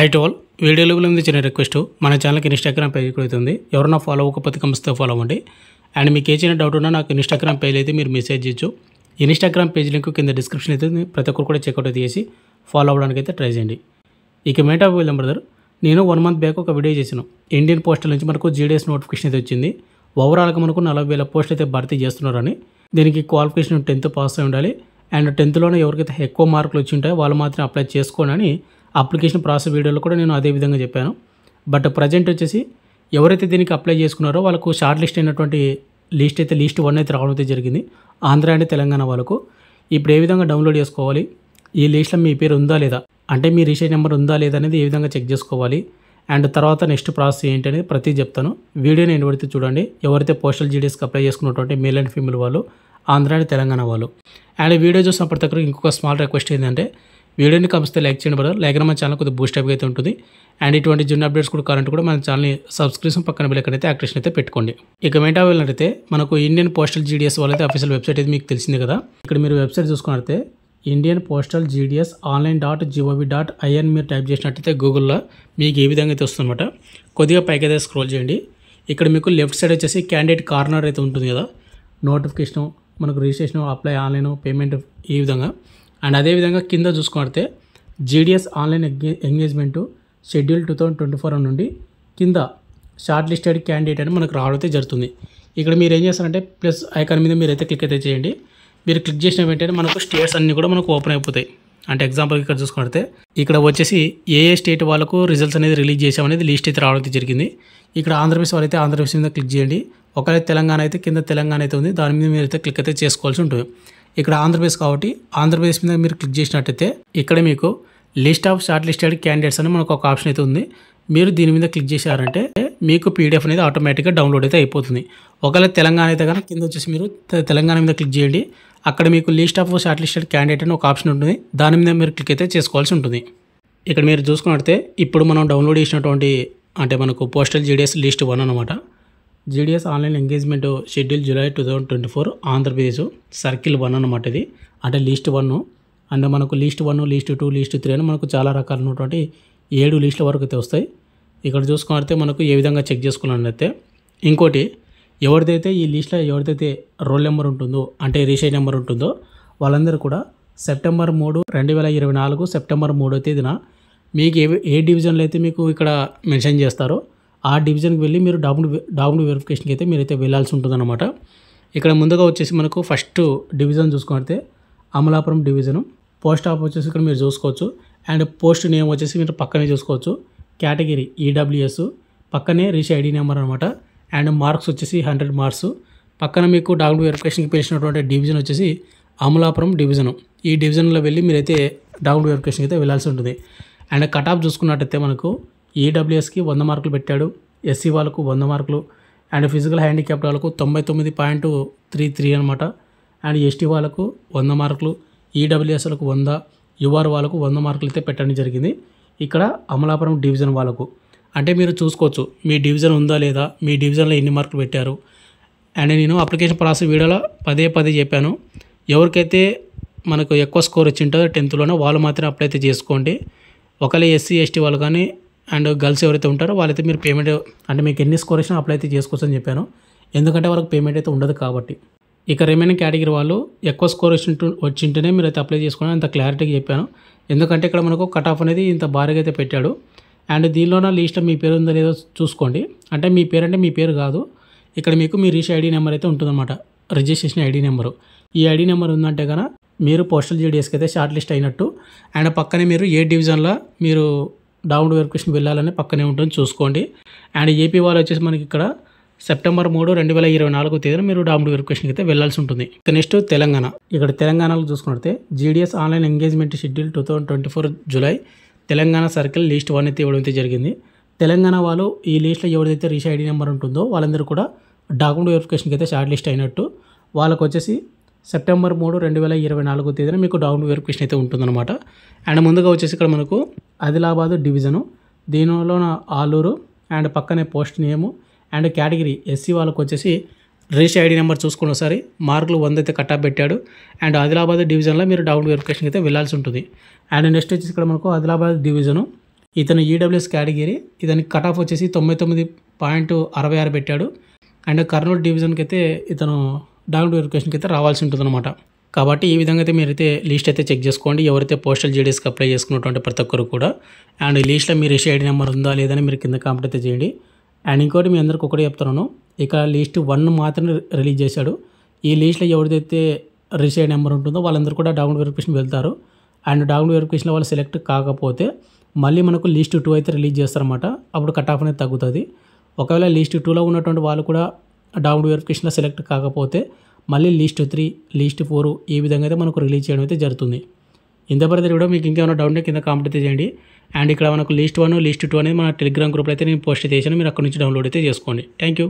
high toll వీడియోలో ఉంది చిన్న రిక్వెస్ట్ మన ఛానల్కి ఇన్స్టాగ్రామ్ పేజ్ కూడా అవుతుంది ఎవరైనా ఫాలో అవ్వకపోతే కంపల్సరీ ఫాలో అవ్వండి అండ్ మీకు ఏ చిన్న డౌట్ ఉన్నా నాకు ఇన్స్టాగ్రామ్ పేజ్ అయితే మీరు మెసేజ్ చేయొచ్చు ఇన్స్టాగ్రామ్ పేజ్ లింక్ కింద డిస్క్రిప్షన్ అయితే ప్రతి ఒక్కరు కూడా చెక్అౌట్ చేసి ఫాలో అవ్వడానికి అయితే ట్రై చేయండి ఇక మేటా వెళ్ళాం బ్రదర్ నేను వన్ మంత్ బ్యాక్ ఒక వీడియో చేసిన ఇండియన్ పోస్టల్ నుంచి మనకు జీడిఎస్ నోటిఫికేషన్ అయితే వచ్చింది ఓవరాల్గా మనకు నలభై వేల పోస్టులు అయితే భర్తీ చేస్తున్నారని దీనికి క్వాలిఫికేషన్ టెన్త్ పాస్ అయి ఉండాలి అండ్ టెన్త్లోనే ఎవరికైతే ఎక్కువ మార్కులు వచ్చి ఉంటాయో వాళ్ళు మాత్రం అప్లై చేసుకోనని అప్లికేషన్ ప్రాసెస్ వీడియోలో కూడా నేను అదే విధంగా చెప్పాను బట్ ప్రజెంట్ వచ్చేసి ఎవరైతే దీనికి అప్లై చేసుకున్నారో వాళ్ళకు షార్ట్ లిస్ట్ అయినటువంటి లిస్ట్ అయితే లిస్ట్ వన్ అయితే రావడం అయితే జరిగింది ఆంధ్ర అండ్ తెలంగాణ వాళ్ళకు ఇప్పుడు ఏ విధంగా డౌన్లోడ్ చేసుకోవాలి ఈ లిస్ట్లో మీ పేరు ఉందా లేదా అంటే మీ రిజిస్టర్ నెంబర్ ఉందా లేదా అనేది ఏ విధంగా చెక్ చేసుకోవాలి అండ్ తర్వాత నెక్స్ట్ ప్రాసెస్ ఏంటి అనేది ప్రతి చెప్తాను వీడియోని నేను పడితే చూడండి ఎవరైతే పోస్టల్ జీడీఎస్కి అప్లై చేసుకున్నటువంటి మేల్ అండ్ ఫీమేల్ వాళ్ళు ఆంధ్ర అండ్ తెలంగాణ వాళ్ళు అండ్ వీడియో చూసిన ప్రతి ఒక్కరికి ఇంకొక స్మాల్ రిక్వెస్ట్ ఏంటంటే వీడియోని కమిస్తే లైక్ చేయండి బ్రదర్ లేకపోతే మన ఛానల్ కొద్దిగా బూస్ట్ అప్ అయితే ఉంటుంది అండ్ ఇటువంటి జున్ అప్డేట్స్ కూడా కరెంట్ కూడా మన ఛానల్ని సబ్స్క్రిప్షన్ పక్కన బిల్లకనైతే యాక్టివేషన్ అయితే పెట్టుకోండి ఇక వెంట వెళ్ళినట్టయితే మనకు ఇండియన్ పోస్టల్ జీడిఎస్ వాళ్ళైతే అఫీషియల్ వెబ్సైట్ అయితే మీకు తెలిసింది కదా ఇక్కడ మీరు వెబ్సైట్ చూసుకున్నట్టే Indian postal GDS online dot GOV dot IN మీరు టైప్ చేసినట్టయితే గూగుల్లో మీకు ఏ విధంగా అయితే వస్తుందన్నమాట కొద్దిగా పైకి అయితే స్క్రోల్ చేయండి ఇక్కడ మీకు లెఫ్ట్ సైడ్ వచ్చేసి క్యాండిడేట్ కార్నర్ అయితే ఉంటుంది కదా నోటిఫికేషను మనకు రిజిస్ట్రేషన్ అప్లై ఆన్లైన్ పేమెంట్ ఈ విధంగా అండ్ అదేవిధంగా కింద చూసుకుంటే GDS online engagement schedule two thousand twenty four నుండి కింద షార్ట్ లిస్టెడ్ క్యాండిడేట్ అని మనకు రావడం అయితే జరుగుతుంది ఇక్కడ మీరు ఏం చేస్తారంటే ప్లస్ ఐకాన్ మీద మీరు అయితే క్లిక్ అయితే చేయండి మీరు క్లిక్ చేసిన వెంటనే మనకు స్టేట్స్ అన్నీ కూడా మనకు ఓపెన్ అయిపోతాయి అంటే ఎగ్జాంపుల్ ఇక్కడ చూసుకుంటే ఇక్కడ వచ్చేసి ఏ ఏ స్టేట్ వాళ్ళకు రిజల్ట్స్ అనేది రిలీజ్ చేసామనేది లిస్ట్ అయితే రావడం జరిగింది ఇక్కడ ఆంధ్రప్రదేశ్ వాళ్ళైతే ఆంధ్రప్రదేశ్ మీద క్లిక్ చేయండి ఒకవేళ తెలంగాణ అయితే కింద తెలంగాణ అయితే ఉంది దాని మీద మీరు అయితే క్లిక్ అయితే చేసుకోవాల్సి ఉంటుంది ఇక్కడ ఆంధ్రప్రదేశ్ కాబట్టి ఆంధ్రప్రదేశ్ మీద మీరు క్లిక్ చేసినట్టయితే ఇక్కడ మీకు list of shortlisted candidates అని మనకు ఒక ఆప్షన్ అయితే ఉంది మీరు దీని మీద క్లిక్ చేశారంటే మీకు పీడిఎఫ్ అనేది ఆటోమేటిక్గా డౌన్లోడ్ అయితే అయిపోతుంది ఒకవేళ తెలంగాణ అయితే కనుక కింద వచ్చేసి మీరు తెలంగాణ మీద క్లిక్ చేయండి అక్కడ మీకు list of shortlisted candidate అని ఒక ఆప్షన్ ఉంటుంది దాని మీద మీరు క్లిక్ అయితే చేసుకోవాల్సి ఉంటుంది ఇక్కడ మీరు చూసుకున్నట్టే ఇప్పుడు మనం డౌన్లోడ్ చేసినటువంటి అంటే మనకు పోస్టల్ జీడిఎస్ లిస్ట్ వన్ అనమాట GDS online engagement schedule July two thousand twenty four Andhra Pradesh circle one అనమాట ఇది అంటే లిస్ట్ వన్ అండ్ మనకు list one list two list three అని మనకు చాలా రకాలైనటువంటి ఏడు లిస్టుల వరకు అయితే వస్తాయి ఇక్కడ చూసుకున్నట్టే మనకు ఏ విధంగా చెక్ అయితే ఇంకోటి ఎవరిదైతే ఈ లిస్టులో ఎవరిదైతే రోల్ నెంబర్ ఉంటుందో అంటే రీసైడ్ నెంబర్ ఉంటుందో వాళ్ళందరూ కూడా సెప్టెంబర్ మూడు రెండు వేల ఇరవై నాలుగు సెప్టెంబర్ మూడో తేదీన మీకు ఏ ఏ డివిజన్లో అయితే మీకు ఇక్కడ మెన్షన్ చేస్తారో ఆ డివిజన్కి వెళ్ళి మీరు డాక్యుమెంట్ డాక్యుమెంట్ వెరిఫికేషన్కి అయితే మీరైతే వెళ్ళాల్సి ఉంటుందన్నమాట ఇక్కడ ముందుగా వచ్చేసి మనకు ఫస్ట్ డివిజన్ చూసుకుంటే అమలాపురం డివిజను పోస్ట్ ఆఫ్ వచ్చేసి ఇక్కడ మీరు చూసుకోవచ్చు అండ్ పోస్ట్ నేమ్ వచ్చేసి మీరు పక్కనే చూసుకోవచ్చు కేటగిరీ ఈడబ్ల్యూఎస్ పక్కనే రీచ్ ఐడి నెంబర్ అనమాట అండ్ మార్క్స్ వచ్చేసి హండ్రెడ్ మార్క్స్ పక్కన మీకు డాక్యుమెంట్ వెరిఫికేషన్కి పిలిచినటువంటి డివిజన్ వచ్చేసి అమలాపురం డివిజను ఈ డివిజన్లో వెళ్ళి మీరైతే డాక్యుమెంట్ వెరిఫికేషన్కి అయితే వెళ్ళాల్సి ఉంటుంది అండ్ కటాఫ్ చూసుకున్నట్టయితే మనకు ఈడబ్ల్యూఎస్కి వంద మార్కులు పెట్టాడు ఎస్సీ వాళ్ళకు వంద మార్కులు అండ్ ఫిజికల్ హ్యాండిక్యాప్ వాళ్ళకు తొంభై తొమ్మిది పాయింట్ త్రీ త్రీ అనమాట అండ్ ఎస్టీ వాళ్ళకు వంద మార్కులు ఈడబ్ల్యూఎస్లకు వంద యువర్ వాళ్ళకు వంద మార్కులు అయితే పెట్టడం జరిగింది ఇక్కడ అమలాపురం డివిజన్ వాళ్ళకు అంటే మీరు చూసుకోవచ్చు మీ డివిజన్ ఉందా లేదా మీ డివిజన్లో ఎన్ని మార్కులు పెట్టారు అండ్ నేను అప్లికేషన్ ప్రాసెస్ వీడియోలో పదే పదే చెప్పాను ఎవరికైతే మనకు ఎక్కువ స్కోర్ వచ్చి ఉంటుందో టెన్త్లోనో వాళ్ళు మాత్రం అప్లై అయితే చేసుకోండి ఒకవేళ ఎస్సీ ఎస్టీ వాళ్ళు కానీ అండ్ గర్ల్స్ ఎవరైతే ఉంటారో వాళ్ళైతే మీరు పేమెంట్ అంటే మీకు ఎన్ని స్కోర్ వచ్చినా అప్లై అయితే చేసుకోవచ్చు అని చెప్పాను ఎందుకంటే వాళ్ళకి పేమెంట్ అయితే ఉండదు కాబట్టి ఇక రిమైనింగ్ కేటగిరీ వాళ్ళు ఎక్కువ స్కోర్ వచ్చి వచ్చింటేనే మీరు అయితే అప్లై చేసుకోవడం అంత క్లారిటీగా చెప్పాను ఎందుకంటే ఇక్కడ మనకు కట్ ఆఫ్ అనేది ఇంత భారీగా అయితే పెట్టాడు అండ్ దీనిలోన లిస్ట్లో మీ పేరు ఉందో లేదో చూసుకోండి అంటే మీ పేరు అంటే మీ పేరు కాదు ఇక్కడ మీకు మీ రీచ్ ఐడి నెంబర్ అయితే ఉంటుందన్నమాట రిజిస్ట్రేషన్ ఐడి నెంబరు ఈ ఐడి నెంబర్ ఉందంటే కనుక మీరు పోస్టల్ జీడిఎస్కి అయితే షార్ట్ లిస్ట్ అయినట్టు అండ్ పక్కనే మీరు ఏ డివిజన్లో మీరు డౌన్ వెరిఫికేషన్ వెళ్ళాలని పక్కనే ఉంటుంది చూసుకోండి అండ్ ఏపీ వాళ్ళు వచ్చేసి మనకి ఇక్కడ సెప్టెంబర్ మూడు రెండు వేల ఇరవై నాలుగు తేదీన మీరు డామ్డ్ వెరిఫికేషన్కి అయితే వెళ్లాల్సి ఉంటుంది ఇక నెక్స్ట్ తెలంగాణ ఇక్కడ తెలంగాణలో చూసుకుంటే GDS online engagement schedule two thousand twenty four July Telangana circle list one అయితే ఇవ్వడం అయితే జరిగింది తెలంగాణ వాళ్ళు ఈ లిస్ట్లో ఎవరిదైతే రీచ్ ఐడి నెంబర్ ఉంటుందో వాళ్ళందరూ కూడా డాక్యుమెంట్ వెరిఫికేషన్కి అయితే షార్ట్ లిస్ట్ అయినట్టు వాళ్ళకు వచ్చేసి సెప్టెంబర్ మూడు రెండు వేల ఇరవై నాలుగో తేదీన మీకు డౌన్ వెరిఫికేషన్ అయితే ఉంటుందన్నమాట అండ్ ముందుగా వచ్చేసి ఇక్కడ మనకు ఆదిలాబాదు డివిజను దీనిలో ఆలూరు అండ్ పక్కనే post name and category SC వాళ్ళకు వచ్చేసి రిజిస్టర్ ఐడి నెంబర్ చూసుకున్న ఒకసారి మార్కులు వంద అయితే ఆఫ్ పెట్టాడు అండ్ ఆదిలాబాద్ డివిజన్లో మీరు డౌన్ వెరిఫికేషన్ అయితే వెళ్ళాల్సి ఉంటుంది అండ్ నెక్స్ట్ వచ్చేసి ఇక్కడ మనకు ఆదిలాబాద్ డివిజను ఇతను ఈడబ్ల్యూఎస్ కేటగిరీ ఇతనికి కట్ ఆఫ్ వచ్చేసి తొంభై తొమ్మిది పాయింట్ అరవై ఆరు పెట్టాడు అండ్ కర్నూలు డివిజన్కి అయితే ఇతను డాక్టర్ వెరిఫికేషన్కి అయితే రావాల్సి ఉంటుందన్నమాట కాబట్టి ఈ విధంగా అయితే మీరైతే లిస్ట్ అయితే చెక్ చేసుకోండి ఎవరైతే పోస్టల్ జీడీఎస్కి అప్లై చేసుకున్నటువంటి ప్రతి ఒక్కరు కూడా అండ్ ఈ లిస్ట్లో మీరు ఇష్యూ ఐడి నెంబర్ ఉందా లేదని మీరు కింద కామెంట్ అయితే చేయండి అండ్ ఇంకోటి మీ అందరికీ ఒకటే చెప్తున్నాను ఇక లిస్ట్ వన్ మాత్రమే రిలీజ్ చేశాడు ఈ లిస్ట్లో ఎవరిదైతే రిజిస్టర్ నెంబర్ ఉంటుందో వాళ్ళందరూ కూడా డాక్యుమెంట్ వెరిఫికేషన్ వెళ్తారు అండ్ డౌన్లోడ్ వెరిఫికేషన్లో వాళ్ళు సెలెక్ట్ కాకపోతే మళ్ళీ మనకు లిస్ట్ టూ అయితే రిలీజ్ చేస్తారన్నమాట అప్పుడు కట్ ఆఫ్ అనేది తగ్గుతుంది ఒకవేళ లిస్ట్ టూలో ఉన్నటువంటి వాళ్ళు కూడా డౌన్ వెరిఫికేషన్లో సెలెక్ట్ కాకపోతే మళ్ళీ లిస్ట్ త్రీ లిస్ట్ ఫోర్ ఈ విధంగా అయితే మనకు రిలీజ్ చేయడం అయితే జరుగుతుంది ఇంత పరిధి కూడా మీకు ఇంకేమైనా డౌట్ ఉంటే కింద కామెంట్ అయితే చేయండి అండ్ ఇక్కడ మనకు లిస్ట్ వన్ లిస్ట్ టూ అనేది మన టెలిగ్రామ్ గ్రూప్లో అయితే నేను పోస్ట్ చేశాను మీరు అక్కడ నుంచి డౌన్లోడ్ అయితే చేసుకోండి థ్యాంక్ యూ